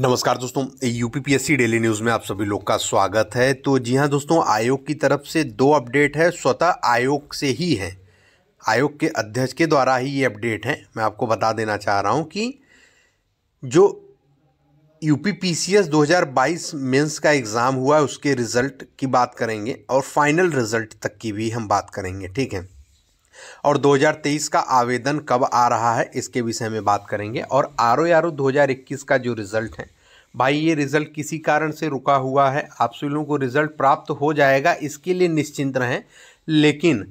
नमस्कार दोस्तों UPPSC daily news में आप सभी लोग का स्वागत है तो जी हां दोस्तों आयोग की तरफ से दो अपडेट है स्वतः आयोग से ही है आयोग के अध्यक्ष के द्वारा ही ये अपडेट है मैं आपको बता देना चाह रहा हूं कि जो U P P C S दो हज़ार बाईस का एग्ज़ाम हुआ है उसके रिज़ल्ट की बात करेंगे और फाइनल रिज़ल्ट तक की भी हम बात करेंगे ठीक है और 2023 का आवेदन कब आ रहा है इसके विषय में बात करेंगे और आर ओ आर ओ का जो रिज़ल्ट है भाई ये रिज़ल्ट किसी कारण से रुका हुआ है आप सभी लोगों को रिज़ल्ट प्राप्त हो जाएगा इसके लिए निश्चिंत रहें लेकिन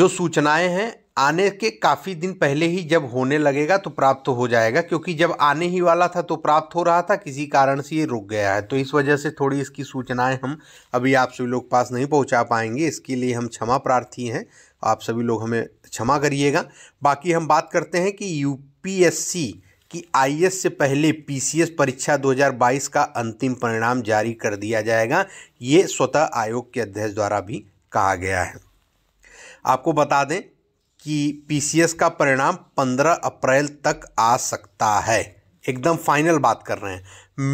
जो सूचनाएं हैं आने के काफ़ी दिन पहले ही जब होने लगेगा तो प्राप्त हो जाएगा क्योंकि जब आने ही वाला था तो प्राप्त हो रहा था किसी कारण से ये रुक गया है तो इस वजह से थोड़ी इसकी सूचनाएं हम अभी आप सभी लोग पास नहीं पहुंचा पाएंगे इसके लिए हम क्षमा प्रार्थी हैं आप सभी लोग हमें क्षमा करिएगा बाकी हम बात करते हैं कि यू कि आई से पहले पी परीक्षा 2022 का अंतिम परिणाम जारी कर दिया जाएगा ये स्वतः आयोग के अध्यक्ष द्वारा भी कहा गया है आपको बता दें कि पीसीएस का परिणाम 15 अप्रैल तक आ सकता है एकदम फाइनल बात कर रहे हैं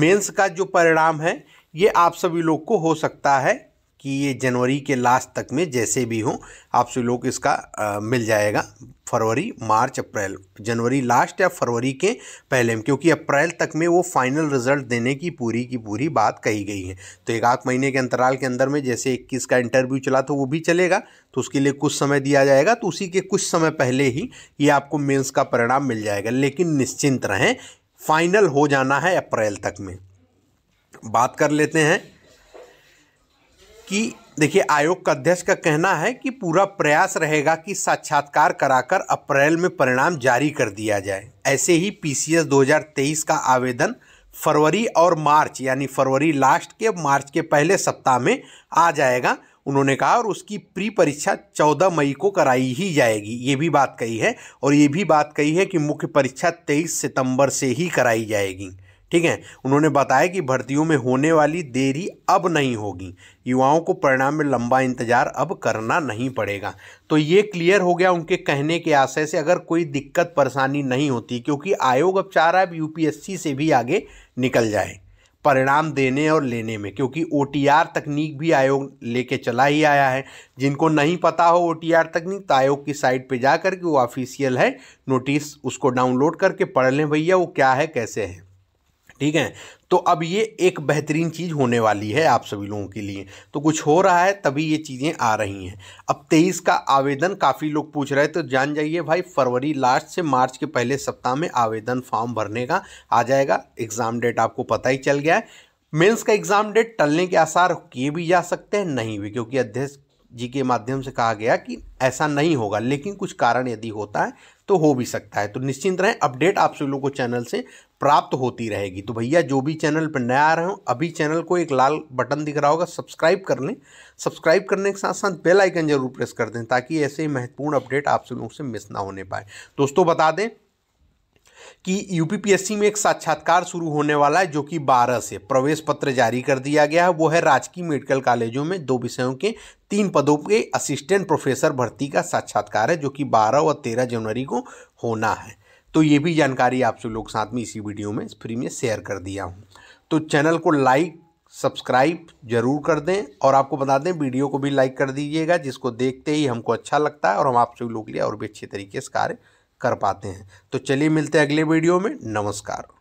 मेंस का जो परिणाम है ये आप सभी लोग को हो सकता है कि ये जनवरी के लास्ट तक में जैसे भी हो आप सभी लोग इसका आ, मिल जाएगा फरवरी मार्च अप्रैल जनवरी लास्ट या फरवरी के पहले में क्योंकि अप्रैल तक में वो फाइनल रिजल्ट देने की पूरी की पूरी बात कही गई है तो एक आध महीने के अंतराल के अंदर में जैसे इक्कीस का इंटरव्यू चला तो वो भी चलेगा तो उसके लिए कुछ समय दिया जाएगा तो उसी के कुछ समय पहले ही ये आपको मेन्स का परिणाम मिल जाएगा लेकिन निश्चिंत रहें फाइनल हो जाना है अप्रैल तक में बात कर लेते हैं कि देखिए आयोग का अध्यक्ष का कहना है कि पूरा प्रयास रहेगा कि साक्षात्कार कराकर अप्रैल में परिणाम जारी कर दिया जाए ऐसे ही पीसीएस 2023 का आवेदन फरवरी और मार्च यानी फरवरी लास्ट के मार्च के पहले सप्ताह में आ जाएगा उन्होंने कहा और उसकी प्री परीक्षा 14 मई को कराई ही जाएगी ये भी बात कही है और ये भी बात कही है कि मुख्य परीक्षा 23 सितंबर से ही कराई जाएगी ठीक है उन्होंने बताया कि भर्तियों में होने वाली देरी अब नहीं होगी युवाओं को परिणाम में लंबा इंतजार अब करना नहीं पड़ेगा तो ये क्लियर हो गया उनके कहने के आशय से अगर कोई दिक्कत परेशानी नहीं होती क्योंकि आयोग अब चाह रहा है यूपीएससी से भी आगे निकल जाए परिणाम देने और लेने में क्योंकि ओ तकनीक भी आयोग लेके चला ही आया है जिनको नहीं पता हो ओ तकनीक तो आयोग की साइट पे जा करके वो ऑफिशियल है नोटिस उसको डाउनलोड करके पढ़ लें भैया वो क्या है कैसे है ठीक है तो अब ये एक बेहतरीन चीज़ होने वाली है आप सभी लोगों के लिए तो कुछ हो रहा है तभी ये चीज़ें आ रही हैं अब तेईस का आवेदन काफ़ी लोग पूछ रहे हैं तो जान जाइए भाई फरवरी लास्ट से मार्च के पहले सप्ताह में आवेदन फॉर्म भरने का आ जाएगा एग्ज़ाम डेट आपको पता ही चल गया है मेंस का एग्ज़ाम डेट टलने के आसार किए भी जा सकते हैं नहीं भी क्योंकि अध्यक्ष जी के माध्यम से कहा गया कि ऐसा नहीं होगा लेकिन कुछ कारण यदि होता है तो हो भी सकता है तो निश्चिंत रहें अपडेट आप सभी लोगों को चैनल से प्राप्त होती रहेगी तो भैया जो भी चैनल पर नया आ रहे हो अभी चैनल को एक लाल बटन दिख रहा होगा सब्सक्राइब कर लें सब्सक्राइब करने के साथ साथ बेल आइकन जरूर प्रेस कर दें ताकि ऐसे ही महत्वपूर्ण अपडेट आप सभी लोगों से मिस ना होने पाए दोस्तों बता दें कि यूपीपीएससी में एक साक्षात्कार शुरू होने वाला है जो कि 12 से प्रवेश पत्र जारी कर दिया गया है वो है राजकीय मेडिकल कॉलेजों में दो विषयों के तीन पदों के असिस्टेंट प्रोफेसर भर्ती का साक्षात्कार है जो कि 12 और 13 जनवरी को होना है तो ये भी जानकारी आप सब लोग साथ में इसी वीडियो में फ्री में शेयर कर दिया हूँ तो चैनल को लाइक सब्सक्राइब जरूर कर दें और आपको बता दें वीडियो को भी लाइक कर दीजिएगा जिसको देखते ही हमको अच्छा लगता है और हम आप सब लोग लिए और भी अच्छे तरीके से कार्य कर पाते हैं तो चलिए मिलते हैं अगले वीडियो में नमस्कार